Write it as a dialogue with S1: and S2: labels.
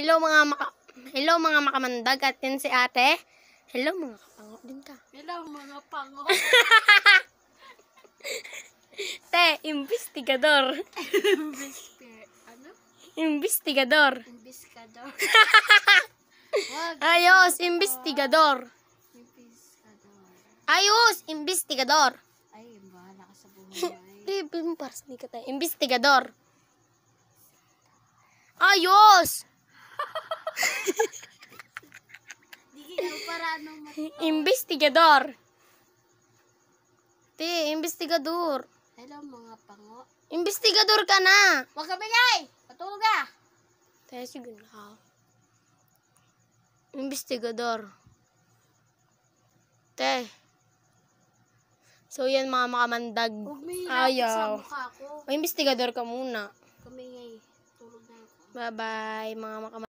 S1: Hello mga maka Hello mga makamandag at yan si ate. Hello mga kapango
S2: din ka. Hello mga pango.
S3: Te, investigador. ano? Investigador.
S4: Investigador.
S3: Ayos, investigador. Ayos, investigador. Ay, bahala ka sa buhay. Ibig mo para sa ka tayo. Investigador. Ayos! Investigador. Ti, investigador.
S2: Hello mga pango. Investigador ka na. Huwag ka bigay. Patulog ka.
S3: Tayo sige na. Investigador.
S1: Te. So yan mga makamandag. Ayaw.
S2: May investigador ka muna.
S4: Kamingay. Tulog na ako.
S3: Bye-bye mga makamandag.